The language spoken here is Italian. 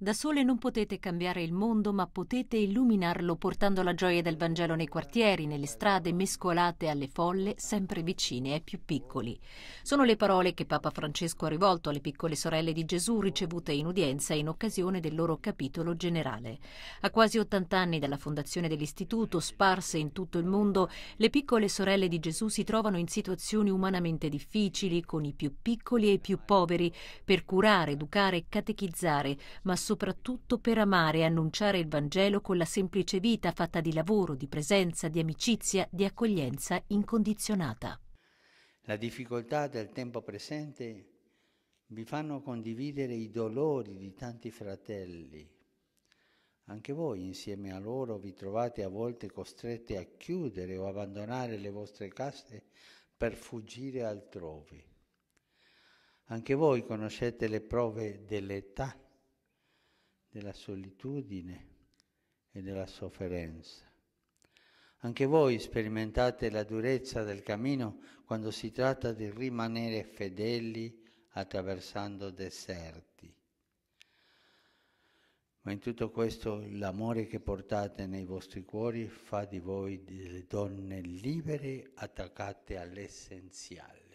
Da sole non potete cambiare il mondo, ma potete illuminarlo portando la gioia del Vangelo nei quartieri, nelle strade, mescolate alle folle sempre vicine ai più piccoli. Sono le parole che Papa Francesco ha rivolto alle piccole sorelle di Gesù ricevute in udienza in occasione del loro capitolo generale. A quasi 80 anni dalla fondazione dell'istituto, sparse in tutto il mondo, le piccole sorelle di Gesù si trovano in situazioni umanamente difficili con i più piccoli e i più poveri per curare, educare e catechizzare, ma soprattutto per amare e annunciare il Vangelo con la semplice vita fatta di lavoro, di presenza, di amicizia, di accoglienza incondizionata. La difficoltà del tempo presente vi fanno condividere i dolori di tanti fratelli. Anche voi insieme a loro vi trovate a volte costretti a chiudere o abbandonare le vostre case per fuggire altrove. Anche voi conoscete le prove dell'età della solitudine e della sofferenza. Anche voi sperimentate la durezza del cammino quando si tratta di rimanere fedeli attraversando deserti. Ma in tutto questo l'amore che portate nei vostri cuori fa di voi delle donne libere attaccate all'essenziale.